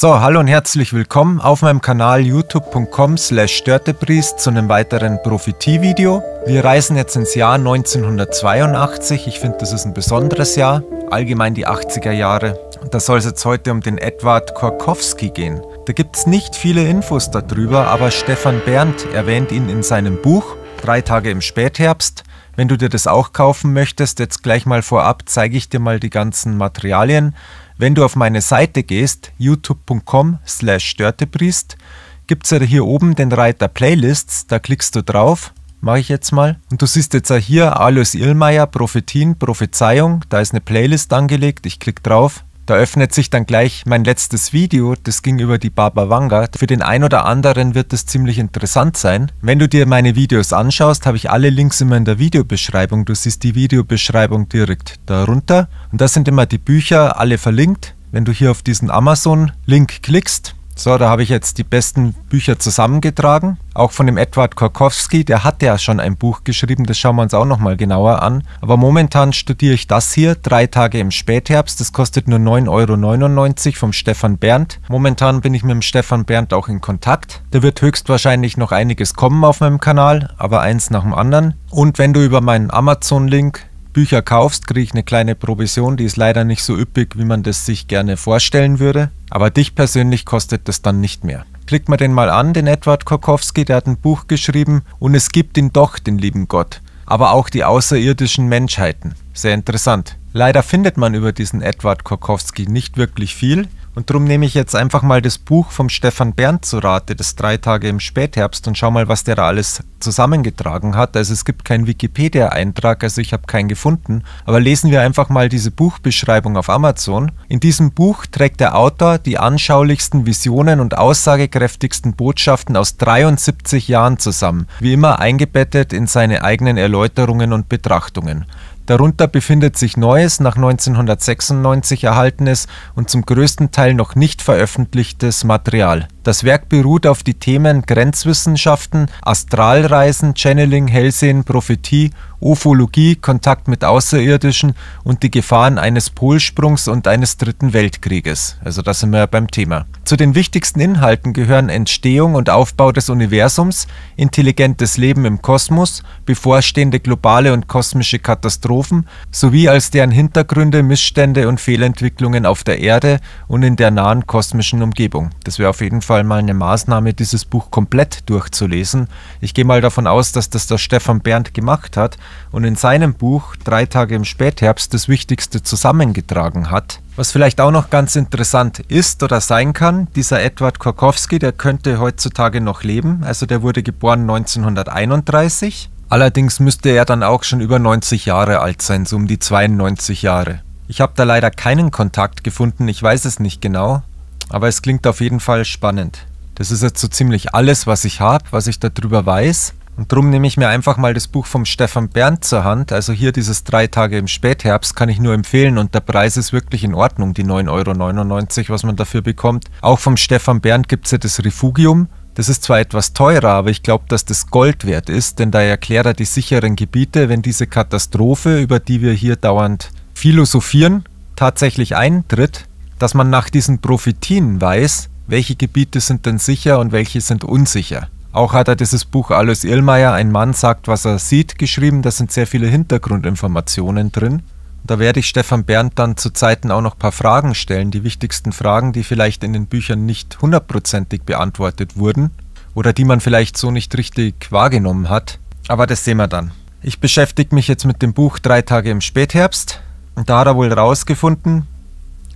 So, hallo und herzlich willkommen auf meinem Kanal youtube.com slash störtepriest zu einem weiteren prophetie video Wir reisen jetzt ins Jahr 1982. Ich finde, das ist ein besonderes Jahr, allgemein die 80er Jahre. da soll es jetzt heute um den Edward Korkowski gehen. Da gibt es nicht viele Infos darüber, aber Stefan Berndt erwähnt ihn in seinem Buch Drei Tage im Spätherbst. Wenn du dir das auch kaufen möchtest, jetzt gleich mal vorab zeige ich dir mal die ganzen Materialien. Wenn du auf meine Seite gehst, youtube.com slash störtepriest, gibt es ja hier oben den Reiter Playlists, da klickst du drauf, mache ich jetzt mal. Und du siehst jetzt auch hier Alois Illmeier, Prophetien, Prophezeiung, da ist eine Playlist angelegt, ich klicke drauf, da öffnet sich dann gleich mein letztes Video, das ging über die Baba Wanga. Für den einen oder anderen wird das ziemlich interessant sein. Wenn du dir meine Videos anschaust, habe ich alle Links immer in der Videobeschreibung. Du siehst die Videobeschreibung direkt darunter. Und da sind immer die Bücher alle verlinkt. Wenn du hier auf diesen Amazon-Link klickst, so, da habe ich jetzt die besten Bücher zusammengetragen, auch von dem Edward Korkowski, der hat ja schon ein Buch geschrieben, das schauen wir uns auch nochmal genauer an. Aber momentan studiere ich das hier, drei Tage im Spätherbst, das kostet nur 9,99 Euro vom Stefan Berndt. Momentan bin ich mit dem Stefan Berndt auch in Kontakt. Da wird höchstwahrscheinlich noch einiges kommen auf meinem Kanal, aber eins nach dem anderen. Und wenn du über meinen Amazon-Link Bücher kaufst, kriege ich eine kleine Provision, die ist leider nicht so üppig, wie man das sich gerne vorstellen würde. Aber dich persönlich kostet das dann nicht mehr. Klickt man den mal an, den Edward Korkowski, der hat ein Buch geschrieben und es gibt ihn doch, den lieben Gott. Aber auch die außerirdischen Menschheiten. Sehr interessant. Leider findet man über diesen Edward Korkowski nicht wirklich viel. Und darum nehme ich jetzt einfach mal das Buch vom Stefan Bernd zu Rate, das drei Tage im Spätherbst, und schau mal, was der da alles zusammengetragen hat. Also es gibt keinen Wikipedia-Eintrag, also ich habe keinen gefunden. Aber lesen wir einfach mal diese Buchbeschreibung auf Amazon. In diesem Buch trägt der Autor die anschaulichsten Visionen und aussagekräftigsten Botschaften aus 73 Jahren zusammen, wie immer eingebettet in seine eigenen Erläuterungen und Betrachtungen. Darunter befindet sich neues, nach 1996 erhaltenes und zum größten Teil noch nicht veröffentlichtes Material. Das Werk beruht auf die Themen Grenzwissenschaften, Astralreisen, Channeling, Hellsehen, Prophetie, Ufologie, Kontakt mit Außerirdischen und die Gefahren eines Polsprungs und eines Dritten Weltkrieges. Also da sind wir beim Thema. Zu den wichtigsten Inhalten gehören Entstehung und Aufbau des Universums, intelligentes Leben im Kosmos, bevorstehende globale und kosmische Katastrophen sowie als deren Hintergründe Missstände und Fehlentwicklungen auf der Erde und in der nahen kosmischen Umgebung. Das wäre auf jeden Fall Fall mal eine Maßnahme, dieses Buch komplett durchzulesen. Ich gehe mal davon aus, dass das der Stefan Berndt gemacht hat und in seinem Buch Drei Tage im Spätherbst das Wichtigste zusammengetragen hat. Was vielleicht auch noch ganz interessant ist oder sein kann, dieser Edward Korkowski, der könnte heutzutage noch leben. Also der wurde geboren 1931. Allerdings müsste er dann auch schon über 90 Jahre alt sein, so um die 92 Jahre. Ich habe da leider keinen Kontakt gefunden, ich weiß es nicht genau. Aber es klingt auf jeden Fall spannend. Das ist jetzt so ziemlich alles, was ich habe, was ich darüber weiß. Und darum nehme ich mir einfach mal das Buch vom Stefan Bernd zur Hand. Also hier dieses drei Tage im Spätherbst kann ich nur empfehlen und der Preis ist wirklich in Ordnung, die 9,99 Euro, was man dafür bekommt. Auch vom Stefan Bernd gibt es ja das Refugium. Das ist zwar etwas teurer, aber ich glaube, dass das Gold wert ist, denn da erklärt er die sicheren Gebiete, wenn diese Katastrophe, über die wir hier dauernd philosophieren, tatsächlich eintritt, dass man nach diesen Prophetien weiß, welche Gebiete sind denn sicher und welche sind unsicher. Auch hat er dieses Buch Alois Irlmeier, Ein Mann sagt, was er sieht, geschrieben. Da sind sehr viele Hintergrundinformationen drin. Da werde ich Stefan Bernd dann zu Zeiten auch noch ein paar Fragen stellen, die wichtigsten Fragen, die vielleicht in den Büchern nicht hundertprozentig beantwortet wurden oder die man vielleicht so nicht richtig wahrgenommen hat. Aber das sehen wir dann. Ich beschäftige mich jetzt mit dem Buch Drei Tage im Spätherbst. Und da hat er wohl herausgefunden,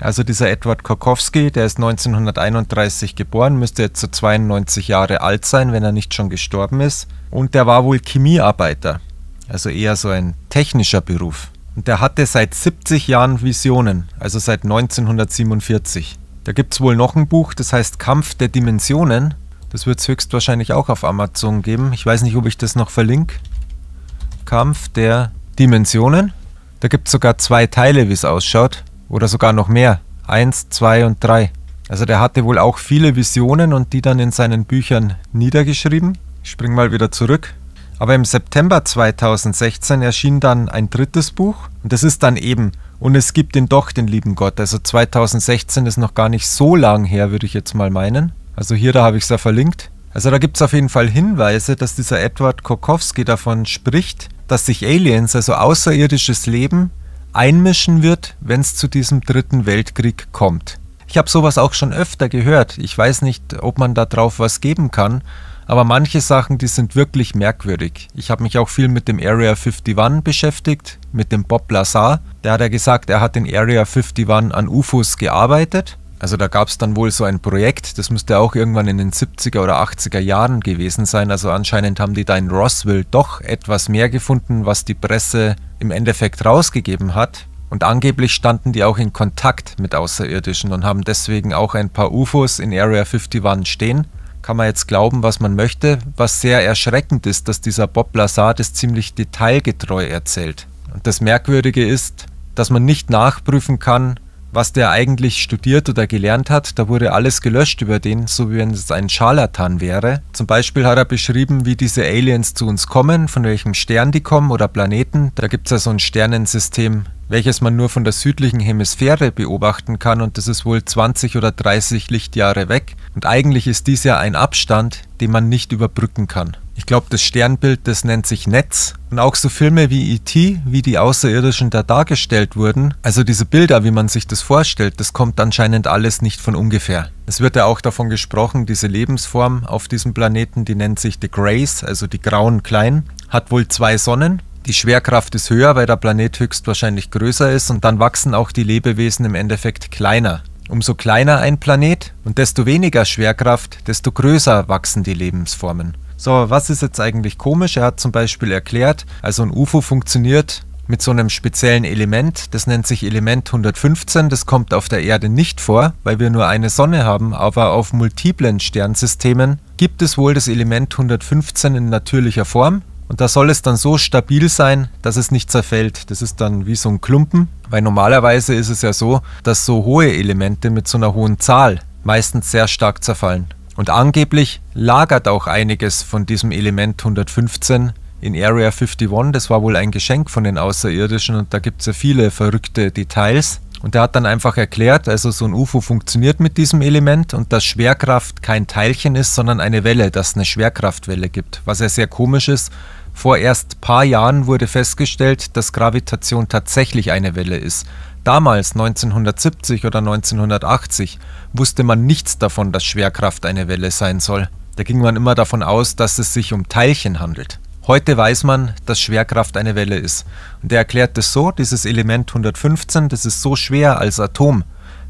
also dieser Edward Korkowski, der ist 1931 geboren, müsste jetzt so 92 Jahre alt sein, wenn er nicht schon gestorben ist. Und der war wohl Chemiearbeiter, also eher so ein technischer Beruf. Und der hatte seit 70 Jahren Visionen, also seit 1947. Da gibt es wohl noch ein Buch, das heißt Kampf der Dimensionen. Das wird es höchstwahrscheinlich auch auf Amazon geben. Ich weiß nicht, ob ich das noch verlinke. Kampf der Dimensionen. Da gibt es sogar zwei Teile, wie es ausschaut oder sogar noch mehr. Eins, zwei und drei. Also der hatte wohl auch viele Visionen und die dann in seinen Büchern niedergeschrieben. Ich spring mal wieder zurück. Aber im September 2016 erschien dann ein drittes Buch und das ist dann eben und es gibt ihn doch, den lieben Gott. Also 2016 ist noch gar nicht so lang her, würde ich jetzt mal meinen. Also hier, da habe ich es ja verlinkt. Also da gibt es auf jeden Fall Hinweise, dass dieser Edward Kokowski davon spricht, dass sich Aliens, also außerirdisches Leben, einmischen wird, wenn es zu diesem dritten Weltkrieg kommt. Ich habe sowas auch schon öfter gehört. Ich weiß nicht, ob man da drauf was geben kann, aber manche Sachen, die sind wirklich merkwürdig. Ich habe mich auch viel mit dem Area 51 beschäftigt, mit dem Bob Lazar. Der hat ja gesagt, er hat in Area 51 an UFOs gearbeitet also da gab es dann wohl so ein Projekt, das müsste auch irgendwann in den 70er oder 80er Jahren gewesen sein. Also anscheinend haben die da in Roswell doch etwas mehr gefunden, was die Presse im Endeffekt rausgegeben hat. Und angeblich standen die auch in Kontakt mit Außerirdischen und haben deswegen auch ein paar UFOs in Area 51 stehen. Kann man jetzt glauben, was man möchte. Was sehr erschreckend ist, dass dieser Bob Lazar das ziemlich detailgetreu erzählt. Und das Merkwürdige ist, dass man nicht nachprüfen kann, was der eigentlich studiert oder gelernt hat, da wurde alles gelöscht über den, so wie wenn es ein Scharlatan wäre. Zum Beispiel hat er beschrieben, wie diese Aliens zu uns kommen, von welchem Stern die kommen oder Planeten. Da gibt es ja so ein Sternensystem, welches man nur von der südlichen Hemisphäre beobachten kann und das ist wohl 20 oder 30 Lichtjahre weg. Und eigentlich ist dies ja ein Abstand, den man nicht überbrücken kann. Ich glaube, das Sternbild, das nennt sich Netz. Und auch so Filme wie E.T., wie die Außerirdischen da dargestellt wurden, also diese Bilder, wie man sich das vorstellt, das kommt anscheinend alles nicht von ungefähr. Es wird ja auch davon gesprochen, diese Lebensform auf diesem Planeten, die nennt sich The Grays, also die grauen Kleinen, hat wohl zwei Sonnen, die Schwerkraft ist höher, weil der Planet höchstwahrscheinlich größer ist und dann wachsen auch die Lebewesen im Endeffekt kleiner. Umso kleiner ein Planet und desto weniger Schwerkraft, desto größer wachsen die Lebensformen. So, was ist jetzt eigentlich komisch? Er hat zum Beispiel erklärt, also ein UFO funktioniert mit so einem speziellen Element, das nennt sich Element 115, das kommt auf der Erde nicht vor, weil wir nur eine Sonne haben, aber auf multiplen Sternsystemen gibt es wohl das Element 115 in natürlicher Form und da soll es dann so stabil sein, dass es nicht zerfällt. Das ist dann wie so ein Klumpen, weil normalerweise ist es ja so, dass so hohe Elemente mit so einer hohen Zahl meistens sehr stark zerfallen. Und angeblich lagert auch einiges von diesem Element 115 in Area 51. Das war wohl ein Geschenk von den Außerirdischen und da gibt es ja viele verrückte Details. Und er hat dann einfach erklärt, also so ein UFO funktioniert mit diesem Element und dass Schwerkraft kein Teilchen ist, sondern eine Welle, dass es eine Schwerkraftwelle gibt. Was ja sehr komisch ist, vor erst paar Jahren wurde festgestellt, dass Gravitation tatsächlich eine Welle ist. Damals, 1970 oder 1980, wusste man nichts davon, dass Schwerkraft eine Welle sein soll. Da ging man immer davon aus, dass es sich um Teilchen handelt. Heute weiß man, dass Schwerkraft eine Welle ist. Und er erklärt es so, dieses Element 115, das ist so schwer als Atom,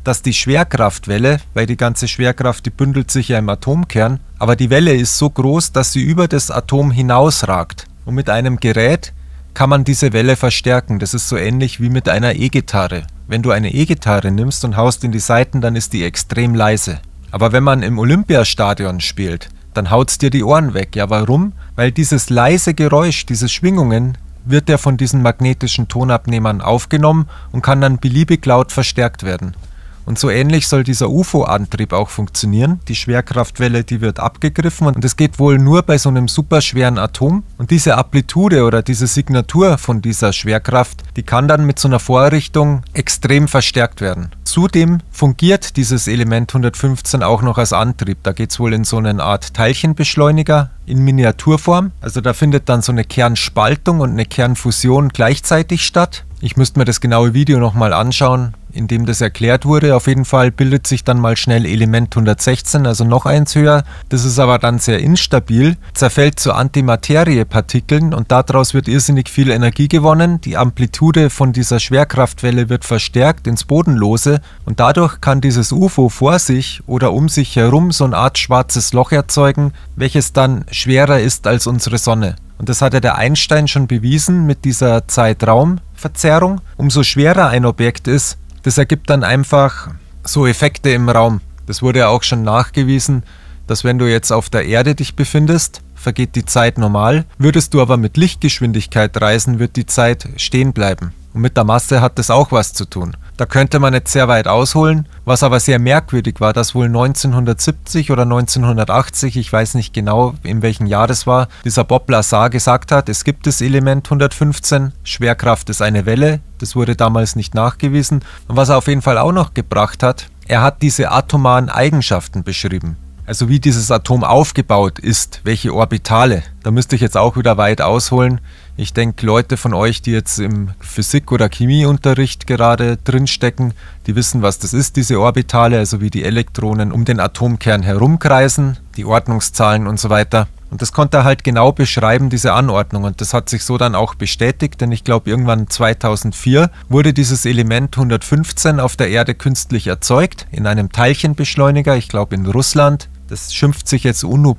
dass die Schwerkraftwelle, weil die ganze Schwerkraft, die bündelt sich ja im Atomkern, aber die Welle ist so groß, dass sie über das Atom hinausragt. Und mit einem Gerät kann man diese Welle verstärken. Das ist so ähnlich wie mit einer E-Gitarre. Wenn du eine E-Gitarre nimmst und haust in die Saiten, dann ist die extrem leise. Aber wenn man im Olympiastadion spielt, dann haut's dir die Ohren weg. Ja, warum? Weil dieses leise Geräusch, diese Schwingungen, wird ja von diesen magnetischen Tonabnehmern aufgenommen und kann dann beliebig laut verstärkt werden. Und so ähnlich soll dieser UFO-Antrieb auch funktionieren. Die Schwerkraftwelle, die wird abgegriffen und es geht wohl nur bei so einem superschweren Atom. Und diese Amplitude oder diese Signatur von dieser Schwerkraft, die kann dann mit so einer Vorrichtung extrem verstärkt werden. Zudem fungiert dieses Element 115 auch noch als Antrieb. Da geht es wohl in so eine Art Teilchenbeschleuniger in Miniaturform. Also da findet dann so eine Kernspaltung und eine Kernfusion gleichzeitig statt. Ich müsste mir das genaue Video nochmal anschauen, in dem das erklärt wurde. Auf jeden Fall bildet sich dann mal schnell Element 116, also noch eins höher. Das ist aber dann sehr instabil, zerfällt zu Antimateriepartikeln und daraus wird irrsinnig viel Energie gewonnen. Die Amplitude von dieser Schwerkraftwelle wird verstärkt ins Bodenlose und dadurch kann dieses UFO vor sich oder um sich herum so eine Art schwarzes Loch erzeugen, welches dann schwerer ist als unsere Sonne. Und das hat ja der Einstein schon bewiesen mit dieser Zeitraum, Verzerrung, umso schwerer ein Objekt ist. Das ergibt dann einfach so Effekte im Raum. Das wurde ja auch schon nachgewiesen, dass wenn du jetzt auf der Erde dich befindest, vergeht die Zeit normal. Würdest du aber mit Lichtgeschwindigkeit reisen, wird die Zeit stehen bleiben. Und mit der Masse hat das auch was zu tun. Da könnte man jetzt sehr weit ausholen, was aber sehr merkwürdig war, dass wohl 1970 oder 1980, ich weiß nicht genau, in welchem Jahr das war, dieser Bob Lazar gesagt hat, es gibt das Element 115, Schwerkraft ist eine Welle, das wurde damals nicht nachgewiesen. Und was er auf jeden Fall auch noch gebracht hat, er hat diese atomaren Eigenschaften beschrieben. Also wie dieses Atom aufgebaut ist, welche Orbitale. Da müsste ich jetzt auch wieder weit ausholen. Ich denke, Leute von euch, die jetzt im Physik- oder Chemieunterricht gerade drinstecken, die wissen, was das ist, diese Orbitale, also wie die Elektronen um den Atomkern herumkreisen, die Ordnungszahlen und so weiter. Und das konnte er halt genau beschreiben, diese Anordnung. Und das hat sich so dann auch bestätigt, denn ich glaube, irgendwann 2004 wurde dieses Element 115 auf der Erde künstlich erzeugt, in einem Teilchenbeschleuniger, ich glaube in Russland. Das schimpft sich jetzt uno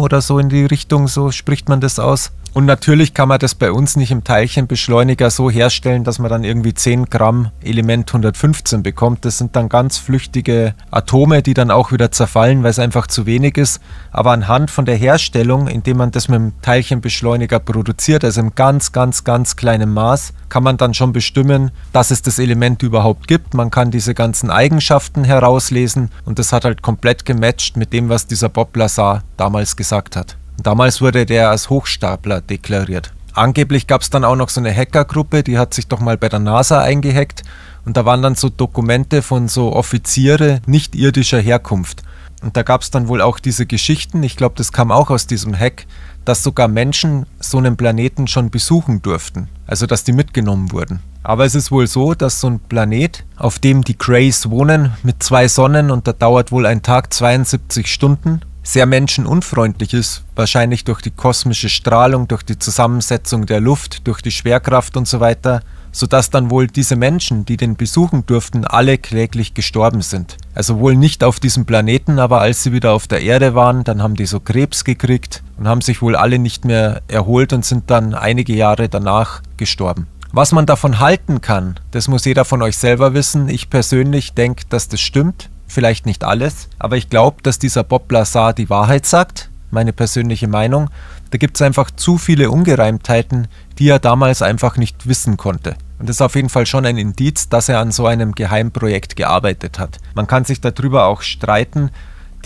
oder so in die Richtung, so spricht man das aus. Und natürlich kann man das bei uns nicht im Teilchenbeschleuniger so herstellen, dass man dann irgendwie 10 Gramm Element 115 bekommt. Das sind dann ganz flüchtige Atome, die dann auch wieder zerfallen, weil es einfach zu wenig ist. Aber anhand von der Herstellung, indem man das mit dem Teilchenbeschleuniger produziert, also im ganz, ganz, ganz kleinen Maß, kann man dann schon bestimmen, dass es das Element überhaupt gibt. Man kann diese ganzen Eigenschaften herauslesen und das hat halt komplett gematcht mit dem, was dieser Bob Lazar damals gesagt hat. Damals wurde der als Hochstapler deklariert. Angeblich gab es dann auch noch so eine Hackergruppe, die hat sich doch mal bei der NASA eingehackt und da waren dann so Dokumente von so Offiziere nicht irdischer Herkunft. Und da gab es dann wohl auch diese Geschichten, ich glaube, das kam auch aus diesem Hack, dass sogar Menschen so einen Planeten schon besuchen durften, also dass die mitgenommen wurden. Aber es ist wohl so, dass so ein Planet, auf dem die Greys wohnen, mit zwei Sonnen und da dauert wohl ein Tag 72 Stunden sehr menschenunfreundlich ist, wahrscheinlich durch die kosmische Strahlung, durch die Zusammensetzung der Luft, durch die Schwerkraft und so weiter, sodass dann wohl diese Menschen, die den besuchen durften, alle kläglich gestorben sind. Also wohl nicht auf diesem Planeten, aber als sie wieder auf der Erde waren, dann haben die so Krebs gekriegt und haben sich wohl alle nicht mehr erholt und sind dann einige Jahre danach gestorben. Was man davon halten kann, das muss jeder von euch selber wissen. Ich persönlich denke, dass das stimmt vielleicht nicht alles, aber ich glaube, dass dieser Bob Lazar die Wahrheit sagt, meine persönliche Meinung. Da gibt es einfach zu viele Ungereimtheiten, die er damals einfach nicht wissen konnte. Und das ist auf jeden Fall schon ein Indiz, dass er an so einem Geheimprojekt gearbeitet hat. Man kann sich darüber auch streiten,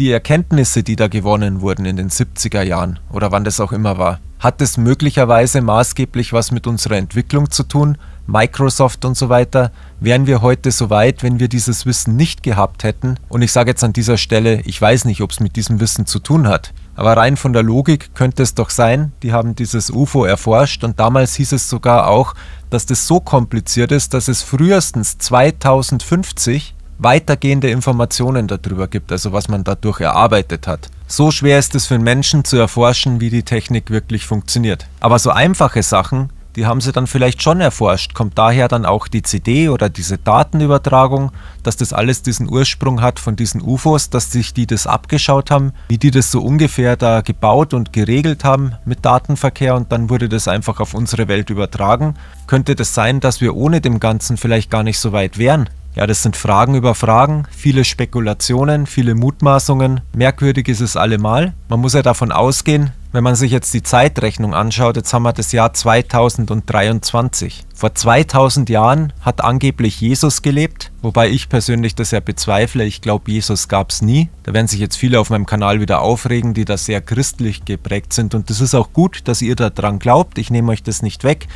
die Erkenntnisse, die da gewonnen wurden in den 70er Jahren oder wann das auch immer war, hat es möglicherweise maßgeblich was mit unserer Entwicklung zu tun Microsoft und so weiter, wären wir heute so weit, wenn wir dieses Wissen nicht gehabt hätten. Und ich sage jetzt an dieser Stelle, ich weiß nicht, ob es mit diesem Wissen zu tun hat. Aber rein von der Logik könnte es doch sein, die haben dieses UFO erforscht und damals hieß es sogar auch, dass das so kompliziert ist, dass es frühestens 2050 weitergehende Informationen darüber gibt, also was man dadurch erarbeitet hat. So schwer ist es für einen Menschen zu erforschen, wie die Technik wirklich funktioniert. Aber so einfache Sachen die haben sie dann vielleicht schon erforscht. Kommt daher dann auch die CD oder diese Datenübertragung, dass das alles diesen Ursprung hat von diesen UFOs, dass sich die das abgeschaut haben, wie die das so ungefähr da gebaut und geregelt haben mit Datenverkehr und dann wurde das einfach auf unsere Welt übertragen. Könnte das sein, dass wir ohne dem Ganzen vielleicht gar nicht so weit wären? Ja, das sind Fragen über Fragen, viele Spekulationen, viele Mutmaßungen. Merkwürdig ist es allemal. Man muss ja davon ausgehen, wenn man sich jetzt die Zeitrechnung anschaut, jetzt haben wir das Jahr 2023. Vor 2000 Jahren hat angeblich Jesus gelebt, wobei ich persönlich das ja bezweifle. Ich glaube, Jesus gab es nie. Da werden sich jetzt viele auf meinem Kanal wieder aufregen, die da sehr christlich geprägt sind. Und das ist auch gut, dass ihr daran glaubt. Ich nehme euch das nicht weg.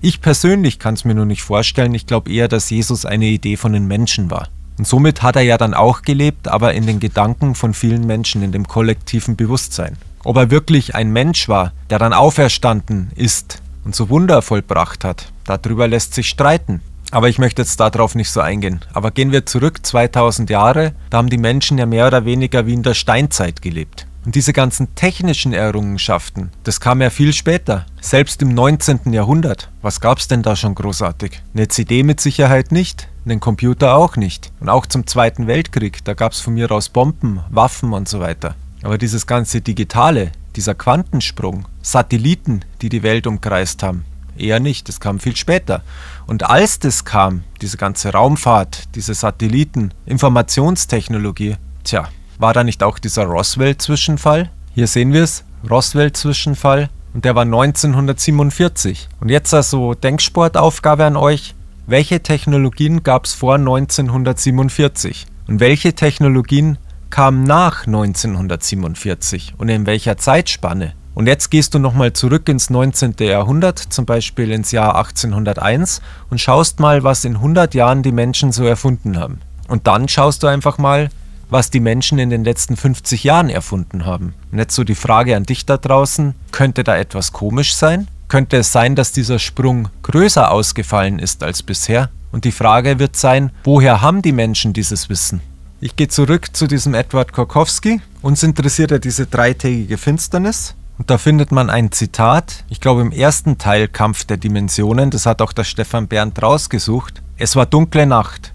Ich persönlich kann es mir nur nicht vorstellen. Ich glaube eher, dass Jesus eine Idee von den Menschen war. Und somit hat er ja dann auch gelebt, aber in den Gedanken von vielen Menschen, in dem kollektiven Bewusstsein ob er wirklich ein Mensch war, der dann auferstanden ist und so Wunder vollbracht hat. Darüber lässt sich streiten. Aber ich möchte jetzt darauf nicht so eingehen. Aber gehen wir zurück 2000 Jahre, da haben die Menschen ja mehr oder weniger wie in der Steinzeit gelebt. Und diese ganzen technischen Errungenschaften, das kam ja viel später, selbst im 19. Jahrhundert. Was gab es denn da schon großartig? Eine CD mit Sicherheit nicht, einen Computer auch nicht. Und auch zum Zweiten Weltkrieg, da gab es von mir aus Bomben, Waffen und so weiter. Aber dieses ganze Digitale, dieser Quantensprung, Satelliten, die die Welt umkreist haben, eher nicht. Das kam viel später. Und als das kam, diese ganze Raumfahrt, diese Satelliten, Informationstechnologie, tja, war da nicht auch dieser Roswell-Zwischenfall? Hier sehen wir es, Roswell-Zwischenfall. Und der war 1947. Und jetzt also Denksportaufgabe an euch. Welche Technologien gab es vor 1947? Und welche Technologien kam nach 1947 und in welcher Zeitspanne? Und jetzt gehst du nochmal zurück ins 19. Jahrhundert, zum Beispiel ins Jahr 1801 und schaust mal, was in 100 Jahren die Menschen so erfunden haben. Und dann schaust du einfach mal, was die Menschen in den letzten 50 Jahren erfunden haben. Und jetzt so die Frage an dich da draußen, könnte da etwas komisch sein? Könnte es sein, dass dieser Sprung größer ausgefallen ist als bisher? Und die Frage wird sein, woher haben die Menschen dieses Wissen? Ich gehe zurück zu diesem Edward Korkowski. Uns interessiert ja diese dreitägige Finsternis. Und da findet man ein Zitat, ich glaube im ersten Teil Kampf der Dimensionen, das hat auch der Stefan Bernd rausgesucht. Es war dunkle Nacht.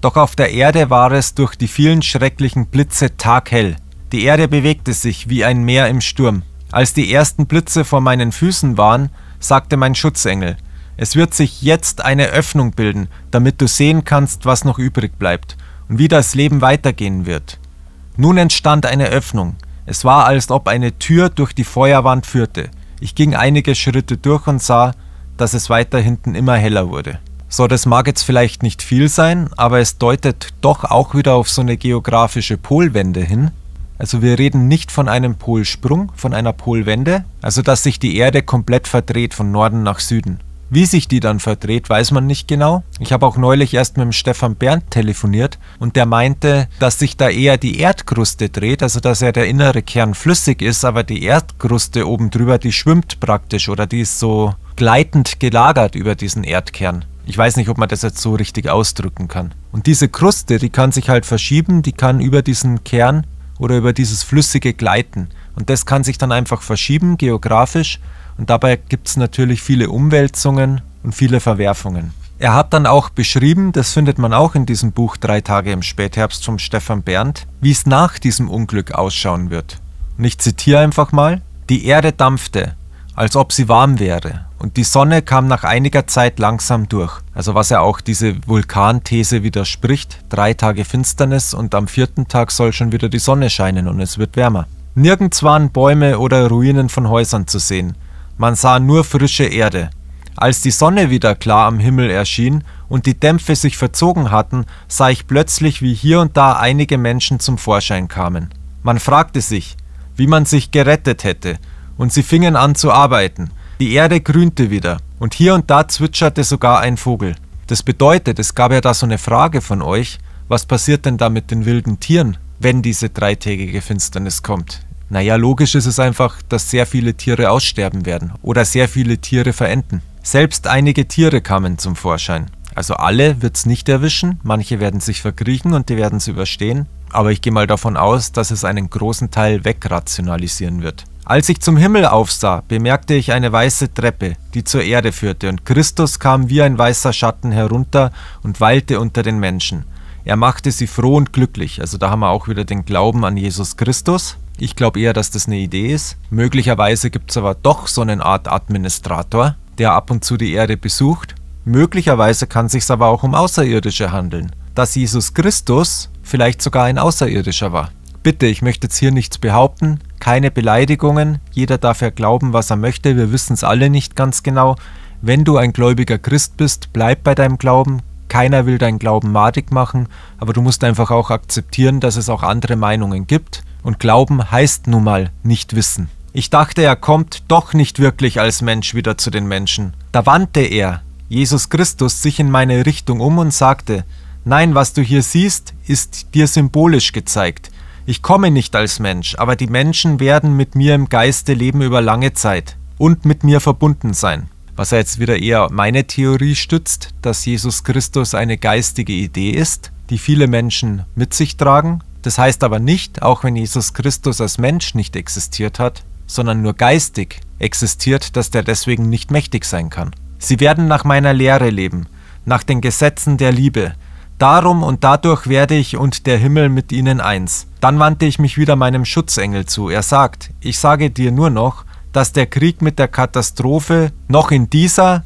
Doch auf der Erde war es durch die vielen schrecklichen Blitze taghell. Die Erde bewegte sich wie ein Meer im Sturm. Als die ersten Blitze vor meinen Füßen waren, sagte mein Schutzengel, es wird sich jetzt eine Öffnung bilden, damit du sehen kannst, was noch übrig bleibt und wie das Leben weitergehen wird. Nun entstand eine Öffnung. Es war, als ob eine Tür durch die Feuerwand führte. Ich ging einige Schritte durch und sah, dass es weiter hinten immer heller wurde. So, das mag jetzt vielleicht nicht viel sein, aber es deutet doch auch wieder auf so eine geografische Polwende hin. Also wir reden nicht von einem Polsprung, von einer Polwende, also dass sich die Erde komplett verdreht von Norden nach Süden. Wie sich die dann verdreht, weiß man nicht genau. Ich habe auch neulich erst mit dem Stefan Berndt telefoniert und der meinte, dass sich da eher die Erdkruste dreht, also dass ja der innere Kern flüssig ist, aber die Erdkruste oben drüber, die schwimmt praktisch oder die ist so gleitend gelagert über diesen Erdkern. Ich weiß nicht, ob man das jetzt so richtig ausdrücken kann. Und diese Kruste, die kann sich halt verschieben, die kann über diesen Kern oder über dieses Flüssige gleiten. Und das kann sich dann einfach verschieben, geografisch und dabei gibt es natürlich viele Umwälzungen und viele Verwerfungen. Er hat dann auch beschrieben, das findet man auch in diesem Buch Drei Tage im Spätherbst vom Stefan Berndt, wie es nach diesem Unglück ausschauen wird. Und ich zitiere einfach mal, die Erde dampfte, als ob sie warm wäre, und die Sonne kam nach einiger Zeit langsam durch. Also was ja auch diese Vulkanthese widerspricht, drei Tage Finsternis und am vierten Tag soll schon wieder die Sonne scheinen und es wird wärmer. Nirgends waren Bäume oder Ruinen von Häusern zu sehen, man sah nur frische Erde. Als die Sonne wieder klar am Himmel erschien und die Dämpfe sich verzogen hatten, sah ich plötzlich, wie hier und da einige Menschen zum Vorschein kamen. Man fragte sich, wie man sich gerettet hätte, und sie fingen an zu arbeiten. Die Erde grünte wieder, und hier und da zwitscherte sogar ein Vogel. Das bedeutet, es gab ja da so eine Frage von euch, was passiert denn da mit den wilden Tieren, wenn diese dreitägige Finsternis kommt? Naja, logisch ist es einfach, dass sehr viele Tiere aussterben werden oder sehr viele Tiere verenden. Selbst einige Tiere kamen zum Vorschein. Also alle wird es nicht erwischen, manche werden sich verkriechen und die werden es überstehen, aber ich gehe mal davon aus, dass es einen großen Teil wegrationalisieren wird. Als ich zum Himmel aufsah, bemerkte ich eine weiße Treppe, die zur Erde führte, und Christus kam wie ein weißer Schatten herunter und weilte unter den Menschen. Er machte sie froh und glücklich, also da haben wir auch wieder den Glauben an Jesus Christus. Ich glaube eher, dass das eine Idee ist. Möglicherweise gibt es aber doch so eine Art Administrator, der ab und zu die Erde besucht. Möglicherweise kann es sich aber auch um Außerirdische handeln. Dass Jesus Christus vielleicht sogar ein Außerirdischer war. Bitte, ich möchte jetzt hier nichts behaupten, keine Beleidigungen, jeder darf ja glauben, was er möchte, wir wissen es alle nicht ganz genau. Wenn du ein gläubiger Christ bist, bleib bei deinem Glauben, keiner will deinen Glauben madig machen, aber du musst einfach auch akzeptieren, dass es auch andere Meinungen gibt und Glauben heißt nun mal nicht wissen. Ich dachte, er kommt doch nicht wirklich als Mensch wieder zu den Menschen. Da wandte er, Jesus Christus, sich in meine Richtung um und sagte, Nein, was du hier siehst, ist dir symbolisch gezeigt. Ich komme nicht als Mensch, aber die Menschen werden mit mir im Geiste leben über lange Zeit und mit mir verbunden sein. Was er jetzt wieder eher meine Theorie stützt, dass Jesus Christus eine geistige Idee ist, die viele Menschen mit sich tragen, das heißt aber nicht, auch wenn Jesus Christus als Mensch nicht existiert hat, sondern nur geistig existiert, dass der deswegen nicht mächtig sein kann. Sie werden nach meiner Lehre leben, nach den Gesetzen der Liebe. Darum und dadurch werde ich und der Himmel mit ihnen eins. Dann wandte ich mich wieder meinem Schutzengel zu. Er sagt, ich sage dir nur noch, dass der Krieg mit der Katastrophe noch in dieser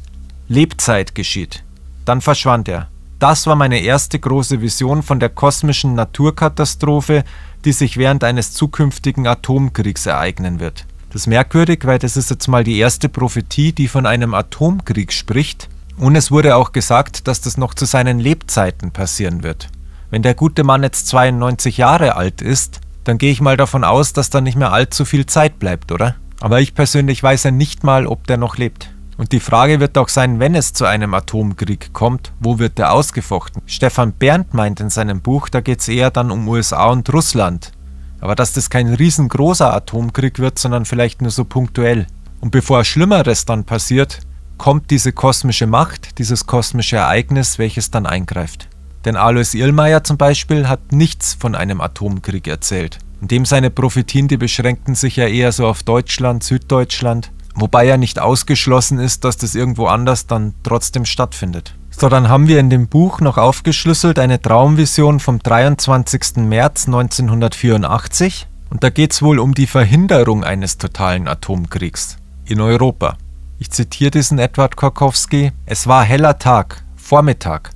Lebzeit geschieht. Dann verschwand er. Das war meine erste große Vision von der kosmischen Naturkatastrophe, die sich während eines zukünftigen Atomkriegs ereignen wird. Das ist merkwürdig, weil das ist jetzt mal die erste Prophetie, die von einem Atomkrieg spricht. Und es wurde auch gesagt, dass das noch zu seinen Lebzeiten passieren wird. Wenn der gute Mann jetzt 92 Jahre alt ist, dann gehe ich mal davon aus, dass da nicht mehr allzu viel Zeit bleibt, oder? Aber ich persönlich weiß ja nicht mal, ob der noch lebt. Und die Frage wird auch sein, wenn es zu einem Atomkrieg kommt, wo wird der ausgefochten? Stefan Berndt meint in seinem Buch, da geht es eher dann um USA und Russland. Aber dass das kein riesengroßer Atomkrieg wird, sondern vielleicht nur so punktuell. Und bevor Schlimmeres dann passiert, kommt diese kosmische Macht, dieses kosmische Ereignis, welches dann eingreift. Denn Alois Irlmeier zum Beispiel hat nichts von einem Atomkrieg erzählt, indem seine Prophetien, die beschränkten sich ja eher so auf Deutschland, Süddeutschland, Wobei ja nicht ausgeschlossen ist, dass das irgendwo anders dann trotzdem stattfindet. So, dann haben wir in dem Buch noch aufgeschlüsselt eine Traumvision vom 23. März 1984 und da geht es wohl um die Verhinderung eines totalen Atomkriegs in Europa. Ich zitiere diesen Edward Korkowski. Es war heller Tag, Vormittag.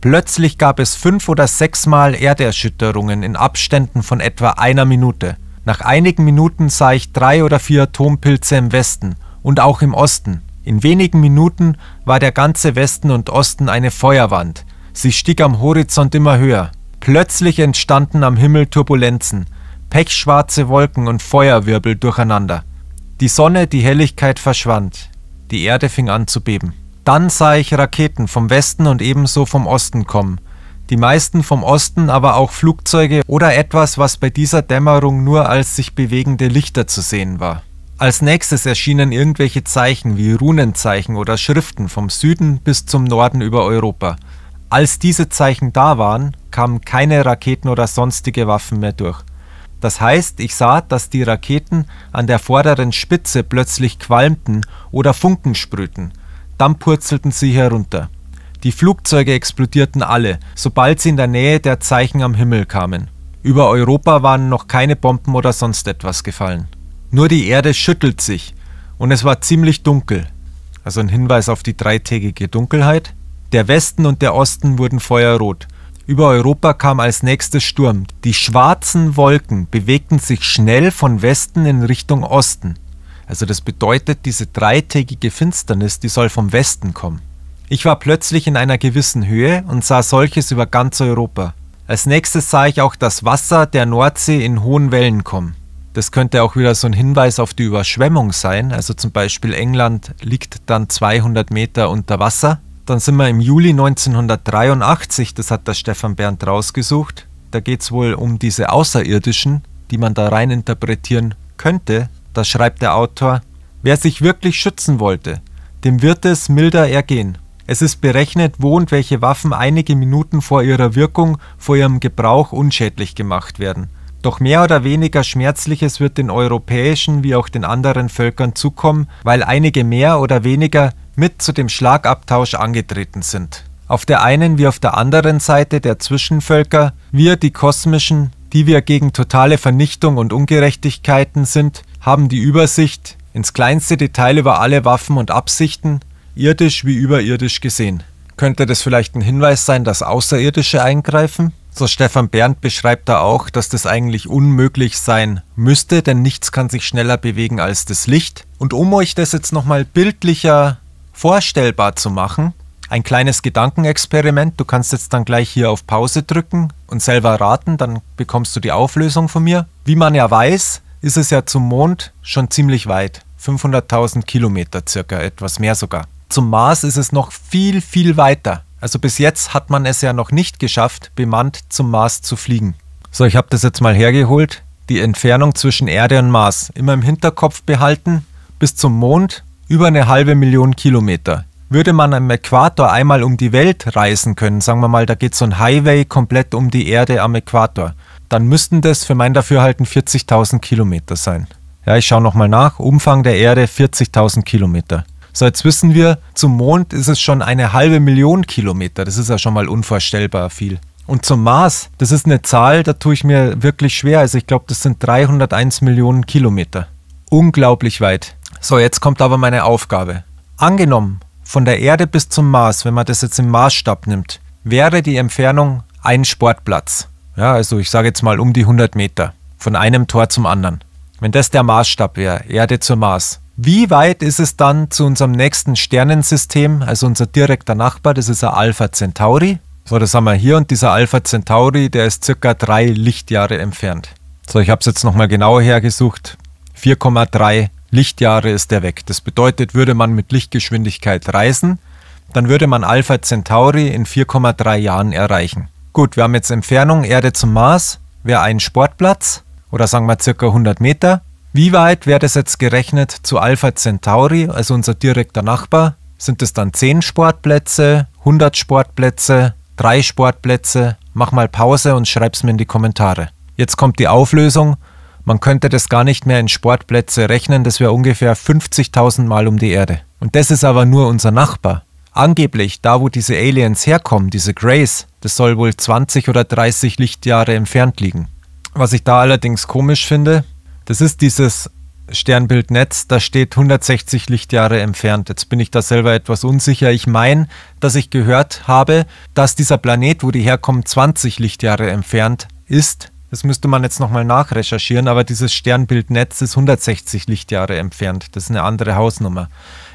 Plötzlich gab es fünf oder sechsmal Erderschütterungen in Abständen von etwa einer Minute. Nach einigen Minuten sah ich drei oder vier Atompilze im Westen und auch im Osten. In wenigen Minuten war der ganze Westen und Osten eine Feuerwand. Sie stieg am Horizont immer höher. Plötzlich entstanden am Himmel Turbulenzen, pechschwarze Wolken und Feuerwirbel durcheinander. Die Sonne, die Helligkeit verschwand. Die Erde fing an zu beben. Dann sah ich Raketen vom Westen und ebenso vom Osten kommen. Die meisten vom Osten, aber auch Flugzeuge oder etwas, was bei dieser Dämmerung nur als sich bewegende Lichter zu sehen war. Als nächstes erschienen irgendwelche Zeichen wie Runenzeichen oder Schriften vom Süden bis zum Norden über Europa. Als diese Zeichen da waren, kamen keine Raketen oder sonstige Waffen mehr durch. Das heißt, ich sah, dass die Raketen an der vorderen Spitze plötzlich qualmten oder Funken sprühten. Dann purzelten sie herunter. Die Flugzeuge explodierten alle, sobald sie in der Nähe der Zeichen am Himmel kamen. Über Europa waren noch keine Bomben oder sonst etwas gefallen. Nur die Erde schüttelt sich und es war ziemlich dunkel. Also ein Hinweis auf die dreitägige Dunkelheit. Der Westen und der Osten wurden feuerrot. Über Europa kam als nächstes Sturm. Die schwarzen Wolken bewegten sich schnell von Westen in Richtung Osten. Also das bedeutet, diese dreitägige Finsternis, die soll vom Westen kommen. Ich war plötzlich in einer gewissen Höhe und sah solches über ganz Europa. Als nächstes sah ich auch das Wasser der Nordsee in hohen Wellen kommen. Das könnte auch wieder so ein Hinweis auf die Überschwemmung sein. Also zum Beispiel England liegt dann 200 Meter unter Wasser. Dann sind wir im Juli 1983, das hat der Stefan Bernd rausgesucht. Da geht es wohl um diese Außerirdischen, die man da rein interpretieren könnte. Da schreibt der Autor, wer sich wirklich schützen wollte, dem wird es milder ergehen. Es ist berechnet, wo und welche Waffen einige Minuten vor ihrer Wirkung, vor ihrem Gebrauch unschädlich gemacht werden. Doch mehr oder weniger Schmerzliches wird den europäischen wie auch den anderen Völkern zukommen, weil einige mehr oder weniger mit zu dem Schlagabtausch angetreten sind. Auf der einen wie auf der anderen Seite der Zwischenvölker, wir die kosmischen, die wir gegen totale Vernichtung und Ungerechtigkeiten sind, haben die Übersicht ins kleinste Detail über alle Waffen und Absichten, irdisch wie überirdisch gesehen. Könnte das vielleicht ein Hinweis sein, dass Außerirdische eingreifen? So Stefan Bernd beschreibt da auch, dass das eigentlich unmöglich sein müsste, denn nichts kann sich schneller bewegen als das Licht. Und um euch das jetzt nochmal bildlicher vorstellbar zu machen, ein kleines Gedankenexperiment. Du kannst jetzt dann gleich hier auf Pause drücken und selber raten, dann bekommst du die Auflösung von mir. Wie man ja weiß, ist es ja zum Mond schon ziemlich weit. 500.000 Kilometer circa, etwas mehr sogar. Zum Mars ist es noch viel, viel weiter. Also bis jetzt hat man es ja noch nicht geschafft, bemannt zum Mars zu fliegen. So, ich habe das jetzt mal hergeholt. Die Entfernung zwischen Erde und Mars immer im Hinterkopf behalten, bis zum Mond über eine halbe Million Kilometer. Würde man am Äquator einmal um die Welt reisen können, sagen wir mal, da geht so ein Highway komplett um die Erde am Äquator, dann müssten das für mein Dafürhalten 40.000 Kilometer sein. Ja, ich schaue nochmal nach. Umfang der Erde 40.000 Kilometer. So, jetzt wissen wir, zum Mond ist es schon eine halbe Million Kilometer. Das ist ja schon mal unvorstellbar viel. Und zum Mars, das ist eine Zahl, da tue ich mir wirklich schwer. Also ich glaube, das sind 301 Millionen Kilometer. Unglaublich weit. So, jetzt kommt aber meine Aufgabe. Angenommen, von der Erde bis zum Mars, wenn man das jetzt im Maßstab nimmt, wäre die Entfernung ein Sportplatz. Ja, also ich sage jetzt mal um die 100 Meter. Von einem Tor zum anderen. Wenn das der Maßstab wäre, Erde zum Mars, wie weit ist es dann zu unserem nächsten Sternensystem, also unser direkter Nachbar, das ist ein Alpha Centauri. So, das haben wir hier und dieser Alpha Centauri, der ist circa drei Lichtjahre entfernt. So, ich habe es jetzt nochmal genauer hergesucht. 4,3 Lichtjahre ist der weg. Das bedeutet, würde man mit Lichtgeschwindigkeit reisen, dann würde man Alpha Centauri in 4,3 Jahren erreichen. Gut, wir haben jetzt Entfernung Erde zum Mars, wäre ein Sportplatz oder sagen wir circa 100 Meter. Wie weit wäre das jetzt gerechnet zu Alpha Centauri, also unser direkter Nachbar? Sind es dann 10 Sportplätze, 100 Sportplätze, 3 Sportplätze? Mach mal Pause und schreib's mir in die Kommentare. Jetzt kommt die Auflösung. Man könnte das gar nicht mehr in Sportplätze rechnen, das wäre ungefähr 50.000 Mal um die Erde. Und das ist aber nur unser Nachbar. Angeblich, da wo diese Aliens herkommen, diese Grays, das soll wohl 20 oder 30 Lichtjahre entfernt liegen. Was ich da allerdings komisch finde, das ist dieses Sternbildnetz, da steht 160 Lichtjahre entfernt. Jetzt bin ich da selber etwas unsicher. Ich meine, dass ich gehört habe, dass dieser Planet, wo die herkommen, 20 Lichtjahre entfernt ist. Das müsste man jetzt nochmal nachrecherchieren, aber dieses Sternbildnetz ist 160 Lichtjahre entfernt. Das ist eine andere Hausnummer.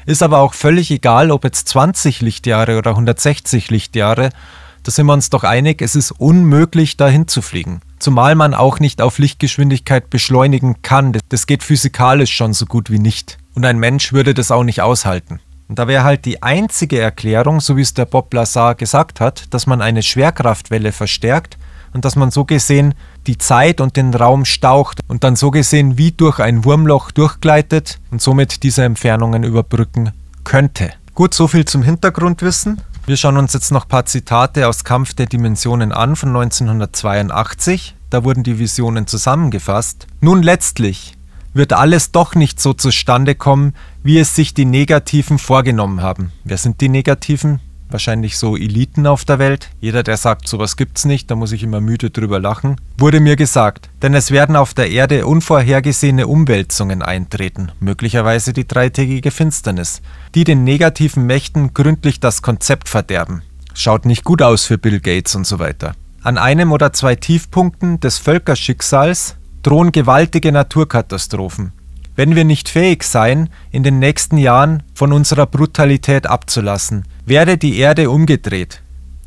Ist aber auch völlig egal, ob jetzt 20 Lichtjahre oder 160 Lichtjahre. Da sind wir uns doch einig, es ist unmöglich, dahin zu fliegen zumal man auch nicht auf Lichtgeschwindigkeit beschleunigen kann. Das geht physikalisch schon so gut wie nicht. Und ein Mensch würde das auch nicht aushalten. Und da wäre halt die einzige Erklärung, so wie es der Bob Lazar gesagt hat, dass man eine Schwerkraftwelle verstärkt und dass man so gesehen die Zeit und den Raum staucht und dann so gesehen wie durch ein Wurmloch durchgleitet und somit diese Entfernungen überbrücken könnte. Gut, so viel zum Hintergrundwissen. Wir schauen uns jetzt noch ein paar Zitate aus Kampf der Dimensionen an von 1982. Da wurden die Visionen zusammengefasst. Nun letztlich wird alles doch nicht so zustande kommen, wie es sich die Negativen vorgenommen haben. Wer sind die Negativen? wahrscheinlich so Eliten auf der Welt. Jeder, der sagt, sowas gibt's nicht, da muss ich immer müde drüber lachen, wurde mir gesagt. Denn es werden auf der Erde unvorhergesehene Umwälzungen eintreten, möglicherweise die dreitägige Finsternis, die den negativen Mächten gründlich das Konzept verderben. Schaut nicht gut aus für Bill Gates und so weiter. An einem oder zwei Tiefpunkten des Völkerschicksals drohen gewaltige Naturkatastrophen wenn wir nicht fähig seien, in den nächsten Jahren von unserer Brutalität abzulassen, werde die Erde umgedreht.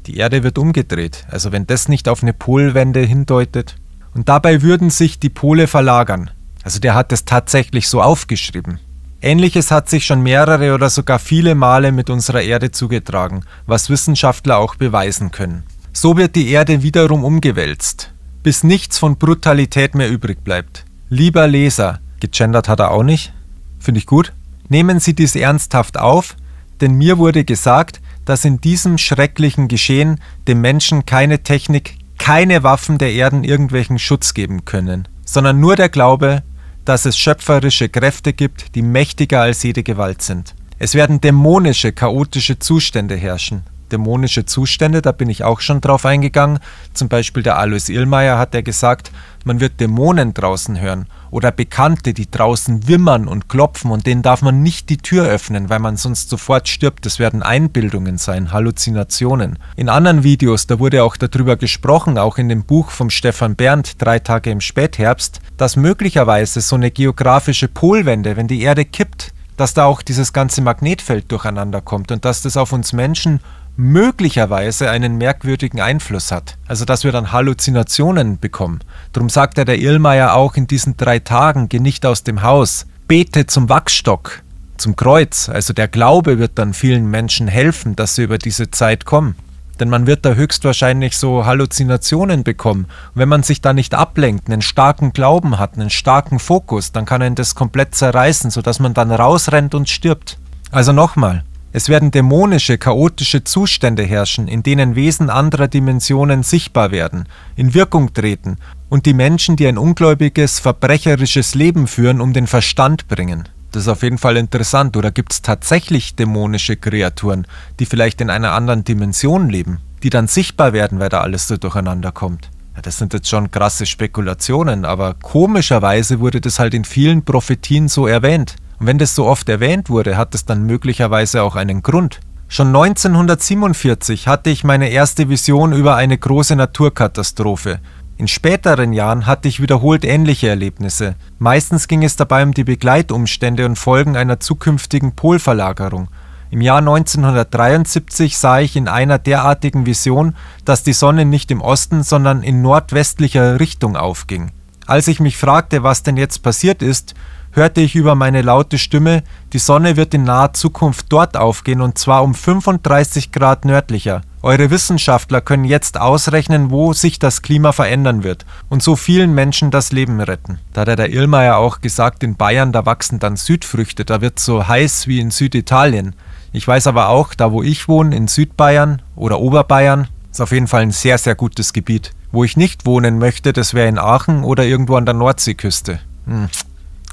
Die Erde wird umgedreht, also wenn das nicht auf eine Polwende hindeutet. Und dabei würden sich die Pole verlagern. Also der hat es tatsächlich so aufgeschrieben. Ähnliches hat sich schon mehrere oder sogar viele Male mit unserer Erde zugetragen, was Wissenschaftler auch beweisen können. So wird die Erde wiederum umgewälzt, bis nichts von Brutalität mehr übrig bleibt. Lieber Leser, Gegendert hat er auch nicht. Finde ich gut. Nehmen Sie dies ernsthaft auf, denn mir wurde gesagt, dass in diesem schrecklichen Geschehen dem Menschen keine Technik, keine Waffen der Erden irgendwelchen Schutz geben können, sondern nur der Glaube, dass es schöpferische Kräfte gibt, die mächtiger als jede Gewalt sind. Es werden dämonische, chaotische Zustände herrschen dämonische Zustände, da bin ich auch schon drauf eingegangen. Zum Beispiel der Alois Illmeier hat ja gesagt, man wird Dämonen draußen hören oder Bekannte, die draußen wimmern und klopfen und denen darf man nicht die Tür öffnen, weil man sonst sofort stirbt. Das werden Einbildungen sein, Halluzinationen. In anderen Videos, da wurde auch darüber gesprochen, auch in dem Buch vom Stefan Berndt, Drei Tage im Spätherbst, dass möglicherweise so eine geografische Polwende, wenn die Erde kippt, dass da auch dieses ganze Magnetfeld durcheinander kommt und dass das auf uns Menschen möglicherweise einen merkwürdigen Einfluss hat. Also dass wir dann Halluzinationen bekommen. Darum sagt ja der Irlmeier auch in diesen drei Tagen, geh nicht aus dem Haus, bete zum Wachstock, zum Kreuz. Also der Glaube wird dann vielen Menschen helfen, dass sie über diese Zeit kommen. Denn man wird da höchstwahrscheinlich so Halluzinationen bekommen. Und wenn man sich da nicht ablenkt, einen starken Glauben hat, einen starken Fokus, dann kann einen das komplett zerreißen, sodass man dann rausrennt und stirbt. Also nochmal, es werden dämonische, chaotische Zustände herrschen, in denen Wesen anderer Dimensionen sichtbar werden, in Wirkung treten und die Menschen, die ein ungläubiges, verbrecherisches Leben führen, um den Verstand bringen. Das ist auf jeden Fall interessant. Oder gibt es tatsächlich dämonische Kreaturen, die vielleicht in einer anderen Dimension leben, die dann sichtbar werden, weil da alles so durcheinander kommt? Ja, das sind jetzt schon krasse Spekulationen, aber komischerweise wurde das halt in vielen Prophetien so erwähnt. Und wenn das so oft erwähnt wurde, hat es dann möglicherweise auch einen Grund. Schon 1947 hatte ich meine erste Vision über eine große Naturkatastrophe. In späteren Jahren hatte ich wiederholt ähnliche Erlebnisse. Meistens ging es dabei um die Begleitumstände und Folgen einer zukünftigen Polverlagerung. Im Jahr 1973 sah ich in einer derartigen Vision, dass die Sonne nicht im Osten, sondern in nordwestlicher Richtung aufging. Als ich mich fragte, was denn jetzt passiert ist, hörte ich über meine laute Stimme, die Sonne wird in naher Zukunft dort aufgehen und zwar um 35 Grad nördlicher. Eure Wissenschaftler können jetzt ausrechnen, wo sich das Klima verändern wird und so vielen Menschen das Leben retten. Da hat der Illmeier auch gesagt, in Bayern, da wachsen dann Südfrüchte, da wird so heiß wie in Süditalien. Ich weiß aber auch, da wo ich wohne, in Südbayern oder Oberbayern, ist auf jeden Fall ein sehr, sehr gutes Gebiet. Wo ich nicht wohnen möchte, das wäre in Aachen oder irgendwo an der Nordseeküste. Hm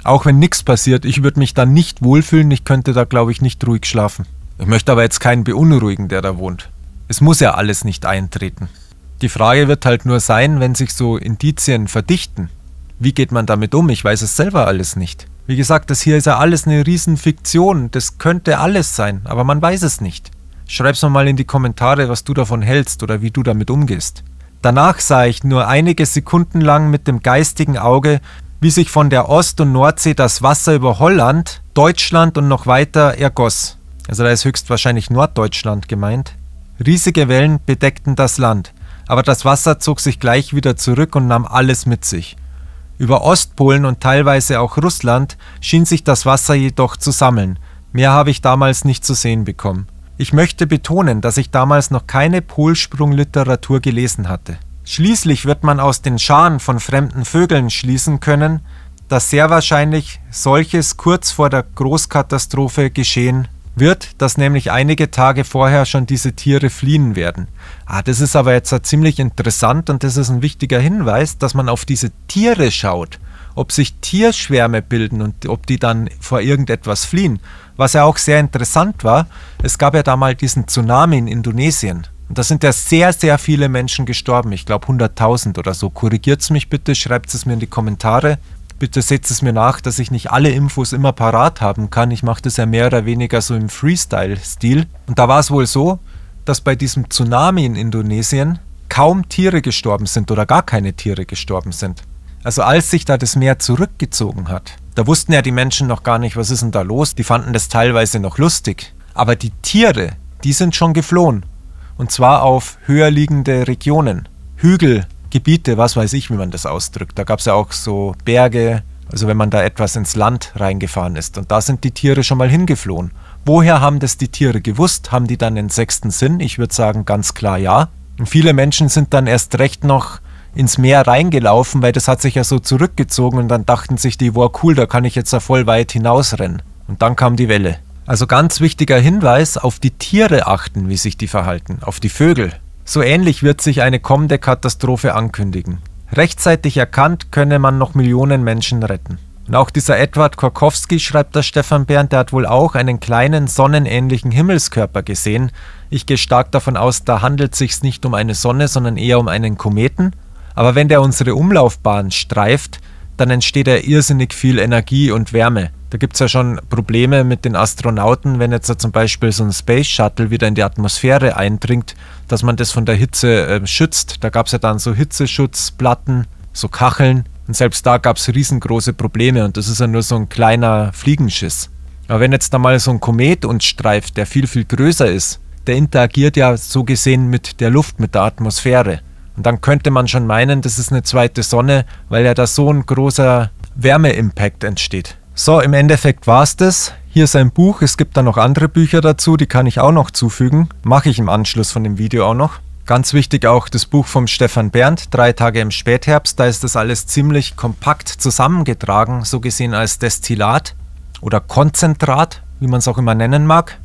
auch wenn nichts passiert, ich würde mich dann nicht wohlfühlen, ich könnte da, glaube ich, nicht ruhig schlafen. Ich möchte aber jetzt keinen beunruhigen, der da wohnt. Es muss ja alles nicht eintreten. Die Frage wird halt nur sein, wenn sich so Indizien verdichten. Wie geht man damit um? Ich weiß es selber alles nicht. Wie gesagt, das hier ist ja alles eine Riesenfiktion. Das könnte alles sein, aber man weiß es nicht. Schreib's mir mal in die Kommentare, was du davon hältst oder wie du damit umgehst. Danach sah ich nur einige Sekunden lang mit dem geistigen Auge, wie sich von der Ost- und Nordsee das Wasser über Holland, Deutschland und noch weiter ergoss. Also da ist höchstwahrscheinlich Norddeutschland gemeint. Riesige Wellen bedeckten das Land, aber das Wasser zog sich gleich wieder zurück und nahm alles mit sich. Über Ostpolen und teilweise auch Russland schien sich das Wasser jedoch zu sammeln. Mehr habe ich damals nicht zu sehen bekommen. Ich möchte betonen, dass ich damals noch keine Polsprungliteratur gelesen hatte. Schließlich wird man aus den Scharen von fremden Vögeln schließen können, dass sehr wahrscheinlich solches kurz vor der Großkatastrophe geschehen wird, dass nämlich einige Tage vorher schon diese Tiere fliehen werden. Ah, das ist aber jetzt ziemlich interessant und das ist ein wichtiger Hinweis, dass man auf diese Tiere schaut, ob sich Tierschwärme bilden und ob die dann vor irgendetwas fliehen. Was ja auch sehr interessant war, es gab ja damals diesen Tsunami in Indonesien. Und da sind ja sehr, sehr viele Menschen gestorben. Ich glaube 100.000 oder so. Korrigiert es mich bitte, schreibt es mir in die Kommentare. Bitte setzt es mir nach, dass ich nicht alle Infos immer parat haben kann. Ich mache das ja mehr oder weniger so im Freestyle-Stil. Und da war es wohl so, dass bei diesem Tsunami in Indonesien kaum Tiere gestorben sind oder gar keine Tiere gestorben sind. Also als sich da das Meer zurückgezogen hat, da wussten ja die Menschen noch gar nicht, was ist denn da los. Die fanden das teilweise noch lustig. Aber die Tiere, die sind schon geflohen und zwar auf höher liegende Regionen, Hügel, Gebiete, was weiß ich, wie man das ausdrückt. Da gab es ja auch so Berge, also wenn man da etwas ins Land reingefahren ist. Und da sind die Tiere schon mal hingeflohen. Woher haben das die Tiere gewusst? Haben die dann den sechsten Sinn? Ich würde sagen ganz klar ja. Und viele Menschen sind dann erst recht noch ins Meer reingelaufen, weil das hat sich ja so zurückgezogen und dann dachten sich die, wow cool, da kann ich jetzt ja voll weit hinausrennen. Und dann kam die Welle. Also ganz wichtiger Hinweis, auf die Tiere achten, wie sich die verhalten, auf die Vögel. So ähnlich wird sich eine kommende Katastrophe ankündigen. Rechtzeitig erkannt, könne man noch Millionen Menschen retten. Und auch dieser Edward Korkowski, schreibt der Stefan Bernd, der hat wohl auch einen kleinen sonnenähnlichen Himmelskörper gesehen. Ich gehe stark davon aus, da handelt es sich nicht um eine Sonne, sondern eher um einen Kometen. Aber wenn der unsere Umlaufbahn streift, dann entsteht ja irrsinnig viel Energie und Wärme. Da gibt es ja schon Probleme mit den Astronauten, wenn jetzt zum Beispiel so ein Space Shuttle wieder in die Atmosphäre eindringt, dass man das von der Hitze äh, schützt. Da gab es ja dann so Hitzeschutzplatten, so Kacheln. Und selbst da gab es riesengroße Probleme und das ist ja nur so ein kleiner Fliegenschiss. Aber wenn jetzt da mal so ein Komet uns streift, der viel, viel größer ist, der interagiert ja so gesehen mit der Luft, mit der Atmosphäre. Und dann könnte man schon meinen, das ist eine zweite Sonne, weil ja da so ein großer Wärmeimpact entsteht. So, im Endeffekt war es das. Hier ist ein Buch, es gibt da noch andere Bücher dazu, die kann ich auch noch zufügen. Mache ich im Anschluss von dem Video auch noch. Ganz wichtig auch das Buch vom Stefan Bernd, Drei Tage im Spätherbst. Da ist das alles ziemlich kompakt zusammengetragen, so gesehen als Destillat oder Konzentrat, wie man es auch immer nennen mag.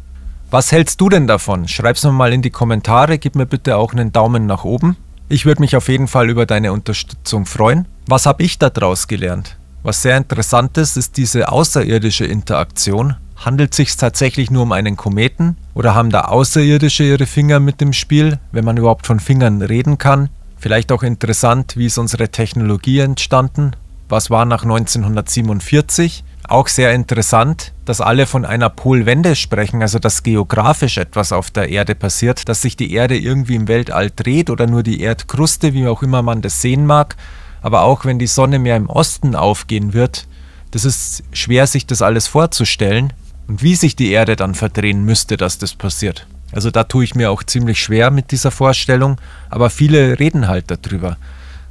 Was hältst du denn davon? Schreib es mir mal in die Kommentare, gib mir bitte auch einen Daumen nach oben. Ich würde mich auf jeden Fall über deine Unterstützung freuen. Was habe ich daraus gelernt? Was sehr interessant ist, ist diese außerirdische Interaktion. Handelt es sich tatsächlich nur um einen Kometen? Oder haben da Außerirdische ihre Finger mit im Spiel, wenn man überhaupt von Fingern reden kann? Vielleicht auch interessant, wie ist unsere Technologie entstanden? Was war nach 1947? Auch sehr interessant, dass alle von einer Polwende sprechen, also dass geografisch etwas auf der Erde passiert, dass sich die Erde irgendwie im Weltall dreht oder nur die Erdkruste, wie auch immer man das sehen mag. Aber auch wenn die Sonne mehr im Osten aufgehen wird, das ist schwer, sich das alles vorzustellen. Und wie sich die Erde dann verdrehen müsste, dass das passiert. Also da tue ich mir auch ziemlich schwer mit dieser Vorstellung, aber viele reden halt darüber.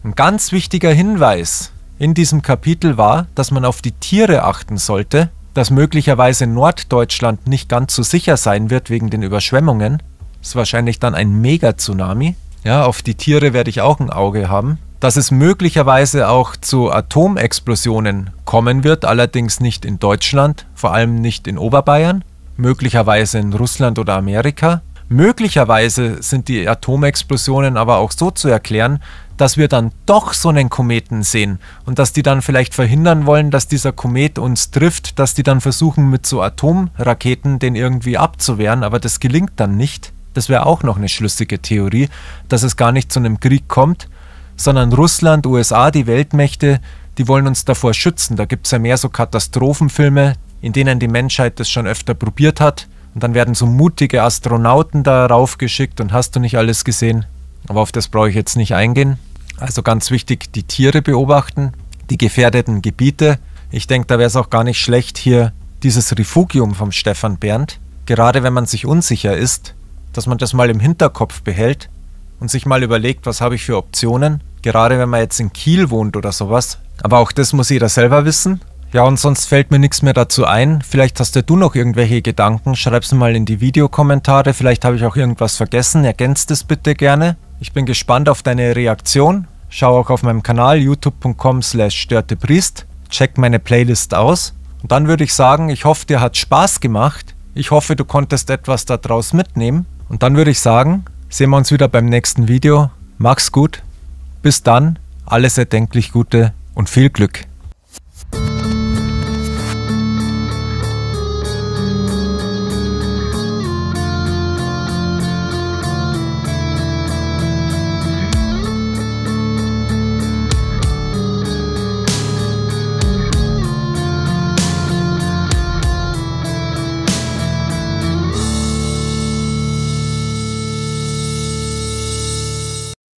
Ein ganz wichtiger Hinweis, in diesem Kapitel war, dass man auf die Tiere achten sollte, dass möglicherweise Norddeutschland nicht ganz so sicher sein wird wegen den Überschwemmungen. Ist wahrscheinlich dann ein Mega-Tsunami. Ja, auf die Tiere werde ich auch ein Auge haben. Dass es möglicherweise auch zu Atomexplosionen kommen wird, allerdings nicht in Deutschland, vor allem nicht in Oberbayern, möglicherweise in Russland oder Amerika. Möglicherweise sind die Atomexplosionen aber auch so zu erklären, dass wir dann doch so einen Kometen sehen und dass die dann vielleicht verhindern wollen, dass dieser Komet uns trifft, dass die dann versuchen mit so Atomraketen den irgendwie abzuwehren, aber das gelingt dann nicht. Das wäre auch noch eine schlüssige Theorie, dass es gar nicht zu einem Krieg kommt, sondern Russland, USA, die Weltmächte, die wollen uns davor schützen. Da gibt es ja mehr so Katastrophenfilme, in denen die Menschheit das schon öfter probiert hat. Und dann werden so mutige Astronauten darauf geschickt und hast du nicht alles gesehen. Aber auf das brauche ich jetzt nicht eingehen. Also ganz wichtig, die Tiere beobachten, die gefährdeten Gebiete. Ich denke, da wäre es auch gar nicht schlecht, hier dieses Refugium vom Stefan Bernd, gerade wenn man sich unsicher ist, dass man das mal im Hinterkopf behält und sich mal überlegt, was habe ich für Optionen, gerade wenn man jetzt in Kiel wohnt oder sowas. Aber auch das muss jeder selber wissen. Ja, und sonst fällt mir nichts mehr dazu ein. Vielleicht hast ja du noch irgendwelche Gedanken, schreib's mal in die Videokommentare, vielleicht habe ich auch irgendwas vergessen, ergänzt es bitte gerne. Ich bin gespannt auf deine Reaktion. Schau auch auf meinem Kanal youtube.com slash störtepriest. Check meine Playlist aus. Und dann würde ich sagen, ich hoffe, dir hat Spaß gemacht. Ich hoffe, du konntest etwas daraus mitnehmen. Und dann würde ich sagen, sehen wir uns wieder beim nächsten Video. Mach's gut. Bis dann, alles erdenklich Gute und viel Glück.